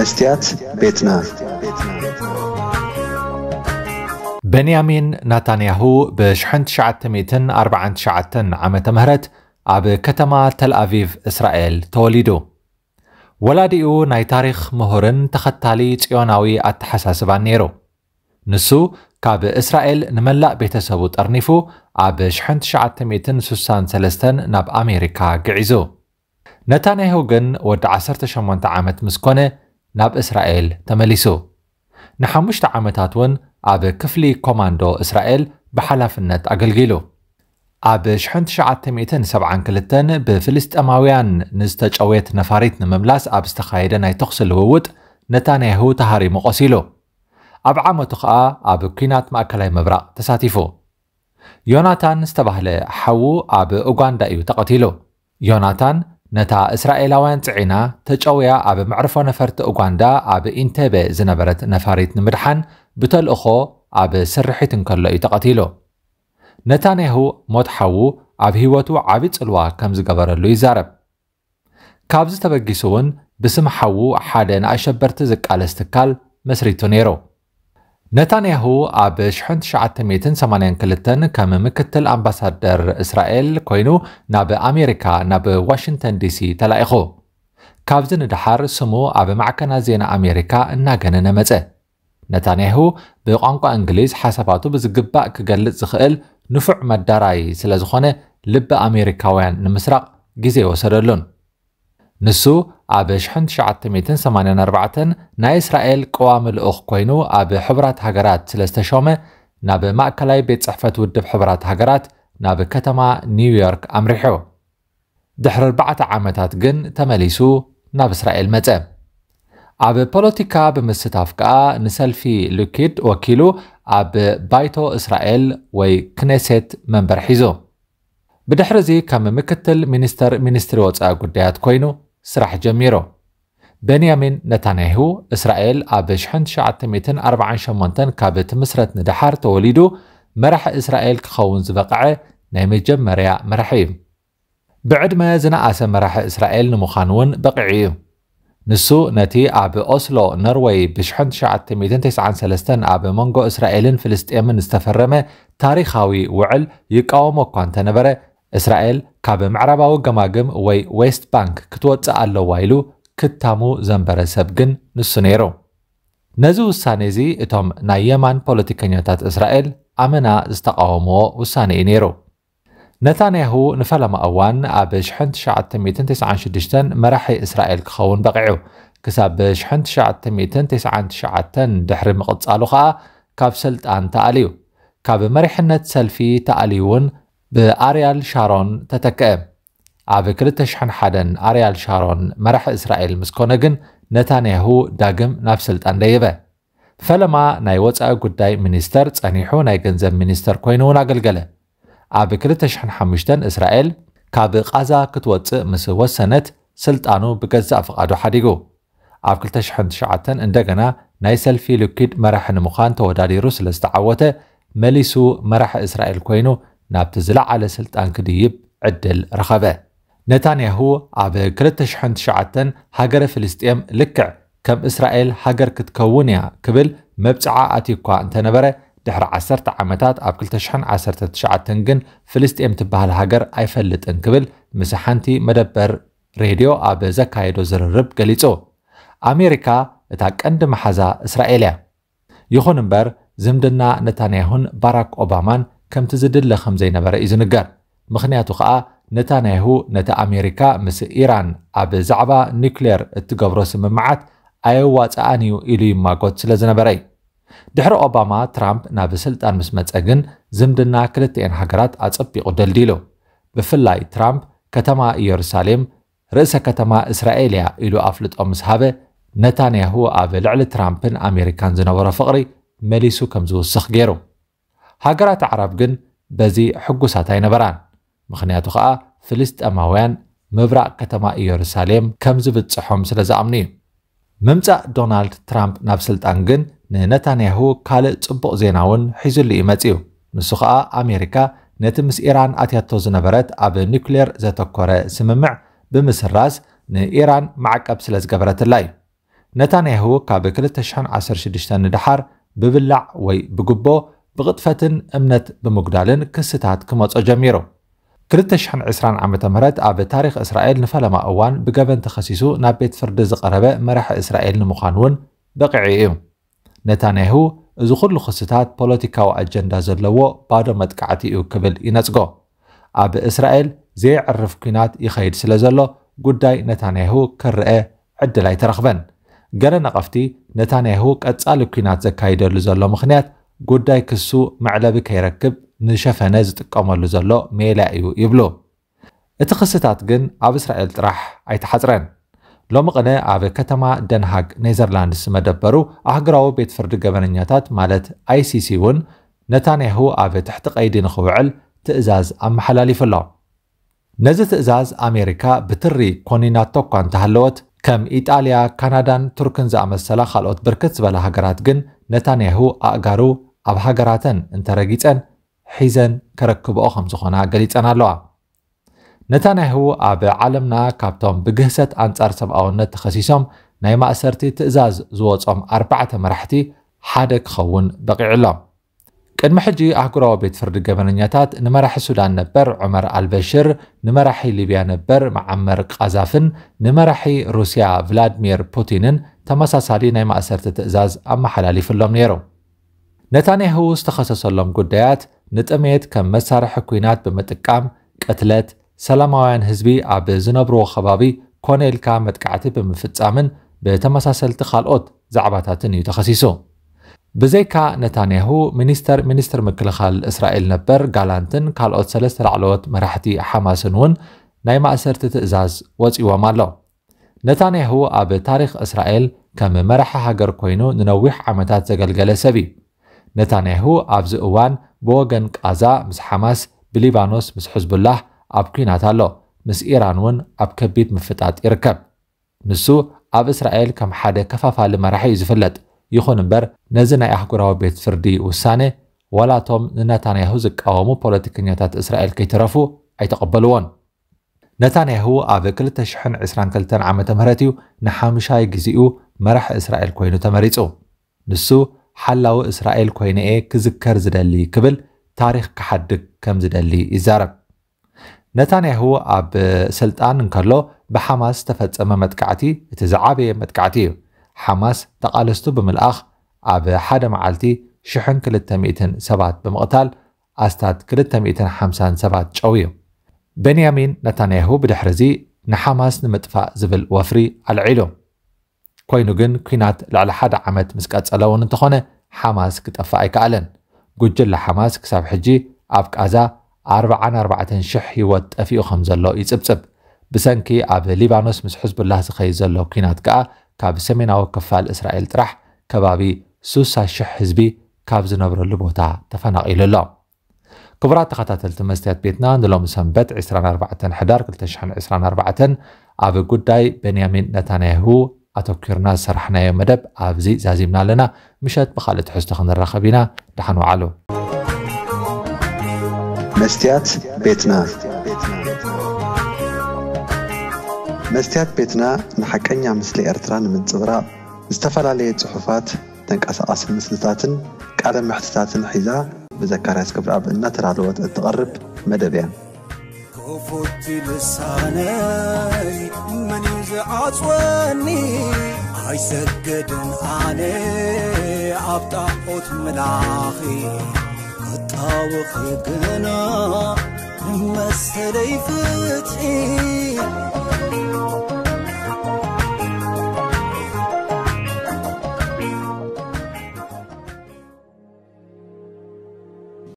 መስቲያት ቤትና ቤንያሚን ናታንያሁ ብ1949 ዓ ም ኣብ ከተማ ተልኣቪቭ እስራኤል ተወሊዱ ወላዲኡ ናይ ታሪክ ምሁርን ተኸታሊ ጽዮናዊ ኣተሓሳስባን ነይሩ ንሱ ካብ እስራኤል ንመላእ ቤተሰቡ ጠርኒፉ ኣብ 1963 ናብ ኣሜሪካ ግዒዙ ነታንያሁ ግን ወዲ 18 ዓመት ምስ ኮነ ናብ እስራኤል ተመሊሱ ንሓሙሽተ ዓመታት እውን ኣብ ክፍሊ ኮማንዶ እስራኤል ብሓላፍነት ኣገልጊሉ ኣብ 1972 ብፍልስጠማውያን ንዝተጨወየት ነፋሪት ንምምላስ ኣብ ዝተኻየደ ናይ ተኽሲ ልውውጥ ነታንያሁ ተሃሪሙ ቆሲሉ ኣብ ዓመቱ ከዓ ኣብ ኩናት ማእከላይ ምብራቕ ተሳቲፉ ዮናታን ዝተባህለ ሓዉ ኣብ ኡጋንዳ እዩ ተቐቲሉ ዮናታን ነታ እስራኤላውያን ፅዒና ተጨውያ ኣብ መዕርፎ ነፈርቲ ኡጋንዳ ኣብ ኢንቴቤ ዝነበረት ነፋሪት ንምድሓን ብተልእኾ ኣብ ስርሒት እንከሎ እዩ ተቐቲሉ ነታንያሁ ሞት ሓዉ ኣብ ህይወቱ ዓብዪ ጽልዋ ከም ዝገበረሉ ይዛረብ ካብዚ ተበጊሱ እውን ብስም ሓዉ ሓደ ንኣሸበርቲ ዝቃለስ ትካል መስሪቱ ነይሩ ነታንያሁ ኣብ 1982 ከም ምክትል ኣምባሳደር እስራኤል ኮይኑ ናብ ኣሜሪካ ናብ ዋሽንተን ዲሲ ተላኢኹ ካብዚ ንድሓር ስሙ ኣብ ማዕከና ዜና ኣሜሪካ እናገነነ መፀ ነታንያሁ ብቋንቋ እንግሊዝ ሓሳባቱ ብዝግባእ ክገልጽ ዝኽእል ንፉዕ መዳራይ ስለ ዝኾነ ልቢ ኣሜሪካውያን ንምስራቕ ግዜ ወሰደሉን ንሱ ኣብ 1984 ናይ እስራኤል ቀዋሚ ልኡኽ ኮይኑ ኣብ ሕቡራት ሃገራት ስለ ዝተሾመ ናብ ማእከላይ ቤት ፅሕፈት ውድብ ሕቡራት ሃገራት ናብ ከተማ ኒውዮርክ ኣምሪሑ ድሕሪ 4 ዓመታት ግን ተመሊሱ ናብ እስራኤል መፀ ኣብ ፖለቲካ ብምስታፍ ከኣ ንሰልፊ ሉኪድ ወኪሉ ኣብ ባይቶ እስራኤል ወይ ክኔሴት መንበር ሒዙ ብድሕሪ እዚ ከም ምክትል ሚኒስተር ሚኒስትሪ ወፃኢ ጉዳያት ኮይኑ سرح جميرو بنيامين نتنياهو إسرائيل أبشحن شعت ميتن أربعة شمانتن كابت مسرت ندحر توليدو مرح إسرائيل كخون زبقع نايمي جمريا مرحي بعد ما زنأس مرح إسرائيل نمخانون بقعي نسو نتي أب أوسلو نروي بشحن شعت ميتن تسعان سلستن أب منغو إسرائيل فلسطين استفرمة تاريخاوي وعل يقاومو كونتنبرة إسرائيل ካብ ምዕራባዊ ገማግም ወይ ዌስት ባንክ ክትወፅእ ኣለዋ ኢሉ ክታሙ ዘንበረ ሰብ ግን ንሱ ነይሩ ነዚ ውሳነ እዚ እቶም ናይ የማን ፖለቲከኛታት እስራኤል ኣመና ዝተቃወምዎ ውሳነ እዩ ነይሩ ነታንያሁ ንፈለማ እዋን ኣብ 1996 መራሒ እስራኤል ክኸውን በቂዑ ክሳብ 1999 ድሕሪ ምቕፃሉ ከዓ ካብ ስልጣን ተኣልዩ ካብ መሪሕነት ሰልፊ እውን ብኣርያል ሻሮን ተተክአ ኣብ 201 ኣርያል ሻሮን መራሒ እስራኤል ምስ ኮነ ግን ነታንያሁ ዳግም ናብ ስልጣን ደይበ ፈለማ ናይ ወፃኢ ጉዳይ ሚኒስተር ጸኒሑ ናይ ገንዘብ ሚኒስተር ኮይኑ እውን ኣገልገለ ኣብ 205 እስራኤል ካብ ቓዛ ክትወፅእ ምስ ወሰነት ስልጣኑ ብገዛእ ፍቓዱ ሓዲጉ ኣብ 209 እንደገና ናይ ሰልፊ ሊኩድ መራሒ ንምዃን ተወዳዲሩ ስለ ዝተዓወተ መሊሱ መራሒ እስራኤል ኮይኑ نابت على سلطان كديب عدل رخبه نتانياهو عب كرتش حنت شعتن هاجر فلسطين لكع كم إسرائيل هاجر كتكونيا قبل مبتعة أتيقا أنت نبرة دحر عسرت عمتات أب كرتش حن عسرت شعتن جن فلسطين تبهل هاجر أيفلت أن قبل مسحنتي مدبر ሬድዮ ኣብ ዘካየዶ ዝርርብ ገሊጹ أمريكا እታ عند መሓዛ إسرائيل يخون بر زمدنا ዝምድና ነታንያሁን ባራክ ኦባማን ከምቲ ዝድለ ከም ዘይነበረ እዩ ዝንገር ምክንያቱ ከዓ ነታ ናይሁ ነቲ ኣሜሪካ ምስ ኢራን ኣብ ዛዕባ ኒክሌር እትገብሮ ስምምዓት ኣየዋፅኣን እዩ ኢሉ ይማጎት ስለ ዝነበረ እዩ ድሕሪ ኦባማ ትራምፕ ናብ ስልጣን ምስ መፀ ግን ዝምድና ክልተኤን ሃገራት ኣጸቢቑ ደልዲሉ ብፍላይ ትራምፕ ከተማ ኢየሩሳሌም ርእሰ ከተማ እስራኤል እያ ኢሉ ኣፍልጦ ምስ ሃበ ነታንያሁ ኣብ ልዕሊ ትራምፕን ኣሜሪካን ዝነበሮ ፍቕሪ መሊሱ ከም ዝውስኽ ገይሩ ሃገራት ዓረብ ግን በዚ ሕጉሳት ኣይነበራን ምክንያቱ ከዓ ፍልስጠማውያን ምብራቅ ከተማ ኢየሩሳሌም ከም ዝብፅሖም ስለ ዝኣምኑ እዩ ምምፃእ ዶናልድ ትራምፕ ናብ ስልጣን ግን ንነታንያሁ ካልእ ፅቡቅ ዜና እውን ሒዙሉ እዩ ንሱ ከዓ ኣሜሪካ ነቲ ምስ ኢራን ኣትያቶ ዝነበረት ኣብ ኒኩሌር ዘተኮረ ስምምዕ ብምስራስ ንኢራን ማዕቀብ ስለ ዝገበረትላ እዩ ነታንያሁ ካብ 216 ንድሓር ብብላዕ ወይ ብግቦ ብቕጥፈትን እምነት ብምጉዳልን ክስታት ክመጾ ጀሚሩ 220 ዓ ም ኣብ ታሪክ እስራኤል ንፈለማ እዋን ብገበን ተኸሲሱ ናብ ቤት ፍርዲ ዝቐረበ መራሒ እስራኤል ንምዃን እውን በቂዒ እዩ ነታንያሁ እዚ ኩሉ ክስታት ፖለቲካዊ ኣጀንዳ ዘለዎ ባዶ መጥቃዕቲ እዩ ክብል ይነጽጎ ኣብ እስራኤል ዘይዕርፍ ኩናት ይኸይድ ስለ ዘሎ ጉዳይ ነታንያሁ ክርአ ዕድል ኣይተረኽበን ገለ ነቐፍቲ ነታንያሁ ቀጻሊ ኩናት ዘካይደሉ ዘሎ ምኽንያት ጉዳይ ክሱ መዕለቢ ከይረክብ ንሸፈነ ዝጥቀመሉ ዘሎ ሜላ እዩ ይብሉ እቲ ክስታት ግን ኣብ እስራኤል ጥራሕ ኣይተሓፅረን ሎሚ ቕነ ኣብ ከተማ ደንሃግ ኔዘርላንድስ መደበሩ ኣህግራዊ ቤት ፍርዲ ገበነኛታት ማለት ኣይሲሲ እውን ነታንያሁ ኣብ ትሕቲ ቀይዲ ንኽውዕል ትእዛዝ ኣመሓላሊፉ ኣሎ ነዚ ትእዛዝ ኣሜሪካ ብትሪ ኮኒናቶ እኳ እንተሃለወት ከም ኢጣልያ ካናዳን ቱርክን ዝኣመሰላ ካልኦት ብርክት ዝበለ ሃገራት ግን ነታንያሁ ኣእጋሩ ኣብ ሃገራተን እንተረጊፀን ሒዘን ከረክብኦ ከም ዝኾና ገሊፀን ኣለዋ ነታንያሁ ኣብ ዓለምና ካብቶም ብግህሰት ኣንጻር ሰብኣውነት ተኸሲሶም ናይ ማእሰርቲ ትእዛዝ ዝወፆም ኣርባዕተ መራሕቲ ሓደ ክኸውን በቂዑ ኣሎም ቅድሚ ሕጂ ኣህጉራዊ ቤት ፍርዲ ገበነኛታት ንመራሒ ሱዳን ነበር ዑመር ኣልበሽር ንመራሒ ሊብያ ነበር መዓመር ቃዛፍን ንመራሒ ሩስያ ቭላድሚር ፑቲንን ተመሳሳሊ ናይ ማእሰርቲ ትእዛዝ ኣመሓላሊፉሎም ነይሩ ነታንያሁ ዝተኸሰሰሎም ጉዳያት ንጥሜት ከም መሳርሒ ኩናት ብምጥቃም ቅትለት ሰላማውያን ህዝቢ ኣብ ዝነብርዎ ከባቢ ኮነ ኢልካ መጥቃዕቲ ብምፍጻምን ብተመሳሰልቲ ካልኦት ዛዕባታትን እዩ ተኸሲሱ ብዘይካ ነታንያሁ ሚኒስተር ሚኒስትር ምክልኻል እስራኤል ነበር ጋላንትን ካልኦት ሰለስተ ላዕለዎት መራሕቲ ሓማስን እውን ናይ ማእሰርቲ ትእዛዝ ወፂዎም ኣሎ ነታንያሁ ኣብ ታሪክ እስራኤል ከም መራሒ ሃገር ኮይኑ ንነዊሕ ዓመታት ዘገልገለ ሰብ እዩ ነታንያሁ ኣብዚ እዋን ብወገን ቃዛ ምስ ሓማስ ብሊባኖስ ምስ ሕዝቡላህ ኣብ ኩናት ኣሎ ምስ ኢራን እውን ኣብ ከቢድ ምፍጣጥ ይርከብ ንሱ ኣብ እስራኤል ከም ሓደ ከፋፋሊ መራሒ እዩ ዝፍለጥ ይኹን እምበር ነዚ ናይ ኣህጉራዊ ቤት ፍርዲ ውሳነ ዋላ እቶም ንነታንያሁ ዝቃወሙ ፖለቲከኛታት እስራኤል ከይተረፉ ኣይተቐበልዎን ነታንያሁ ኣብ 222 ዓ ም እዩ ንሓሙሻይ ግዜኡ መራሒ እስራኤል ኮይኑ ተመሪፁ ንሱ حلاو إسرائيل كوينئي إيه؟ كذكر زدلي كبل تاريخ كحدك كم زدلي إزارب نتانياهو أب سلطان نكرلو بحماس أما متكعتي تزعابي متكعتي حماس تقالستو بملأخ أب حدا معالتي شحن كل التميتن سبات بمقتال أستاد كل التميتن حمسان سبات شويو بنيامين نتانياهو بدحرزي نحماس نمتفاء زبل وفري العلوم ኮይኑ ግን ኩናት ልዕሊ ሓደ ዓመት ምስ ቀጸለ እውን እንተኾነ ሓማስ ክጠፍእ ኣይከኣለን ጉጅለ ሓማስ ክሳብ ሕጂ ኣብ ቃዛ 44,000 ህይወት ጠፊኡ ከም ዘሎ ይፅብፅብ ብሰንኪ ኣብ ሊባኖስ ምስ ሕዝብላህ ዝኸይድ ዘሎ ኩናት ከዓ ካብ ሰሜናዊ ክፋል እስራኤል ጥራሕ ከባቢ 60,000 ህዝቢ ካብ ዝነብረሉ ቦታ ተፈናቒሉ ኣሎ ክቡራት ተኸታተልቲ መስትያት ቤትና ንሎሚ ሰንበት 24 ሕዳር 2024 ኣብ ጉዳይ ቤንያሚን ነታንያሁ ኣተኪርና ዝሰራሕናዮ መደብ ኣብዚ ዛዚምና ኣለና ምሸት ብካልእ ትሕዝቶ ክንራኸብ ኢና ድሓን ዋዓሉ መስትያት ቤትና መስትያት ቤትና ንሓቀኛ ምስሊ ኤርትራ ንምንፅብራቕ ዝተፈላለየ ፅሑፋት ተንቀሳቐሲ ምስልታትን ቃለ ምሕትታትን ሒዛ ብዘካርያስ ክብርኣብ እናተዳለወት እትቐርብ መደብ እያ ፎቲ ልሳነይ መን አጽወኒ ኣይሰግድን ኣነ ኣብ ጣዖት መላኺ ኣጣውኺ ግና መሰለይ ፍትሒ